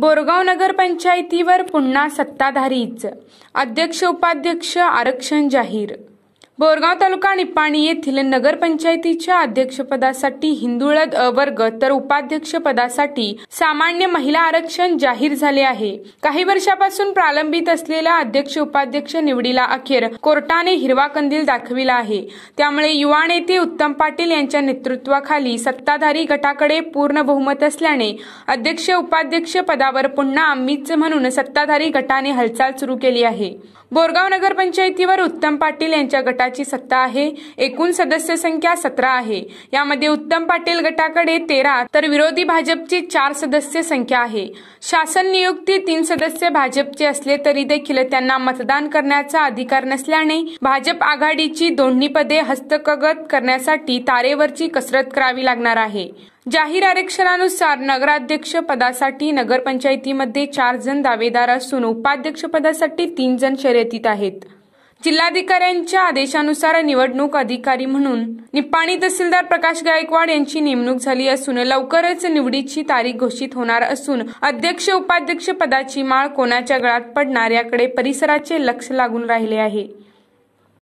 बोरगाव नगरपंचायतीवर पुन्हा सत्ताधारीच अध्यक्ष उपाध्यक्ष आरक्षण जाहीर बोरगाव तालुका निपाणी येथील नगरपंचायतीच्या अध्यक्षपदासाठी हिंदुळद वर्ग तर उपाध्यक्षपदासाठी सामान्य महिला आरक्षण जाहीर झाले आहे काही वर्षापासून प्रलंबित असलेल्या अध्यक्ष उपाध्यक्ष निवडीला अखेर कोर्टाने हिरवा कंदील दाखविला आहे त्यामुळे युवा नेते उत्तम पाटील यांच्या नेतृत्वाखाली सत्ताधारी गटाकडे पूर्ण बहुमत असल्याने अध्यक्ष उपाध्यक्ष पदावर पुन्हा आम्हीच म्हणून सत्ताधारी गटाने हालचाल सुरू केली आहे बोरगाव नगरपंचायतीवर उत्तम पाटील यांच्या गटा गटाची सत्ता आहे एकूण सदस्य संख्या सतरा आहे यामध्ये उत्तम पाटील गटाकडे तेरा तर विरोधी भाजपची चार सदस्य संख्या आहे शासन नियुक्ती तीन सदस्य भाजपचे असले तरी देखील त्यांना मतदान करण्याचा अधिकार नसल्याने भाजप आघाडीची दोन्ही पदे हस्तकगत करण्यासाठी तारेवरची कसरत करावी लागणार आहे जाहीर आरक्षणानुसार नगराध्यक्ष पदासाठी नगरपंचायतीमध्ये चार जण दावेदार असून उपाध्यक्ष पदासाठी तीन जण शर्यतीत आहेत जिल्हाधिकाऱ्यांच्या आदेशानुसार निवडणूक अधिकारी म्हणून निपाणी तहसीलदार प्रकाश गायकवाड यांची नेमणूक झाली असून लवकरच निवडीची तारीख घोषित होणार असून अध्यक्ष उपाध्यक्ष पदाची माळ कोणाच्या गळात पडणार याकडे परिसराचे लक्ष लागून राहिले आहे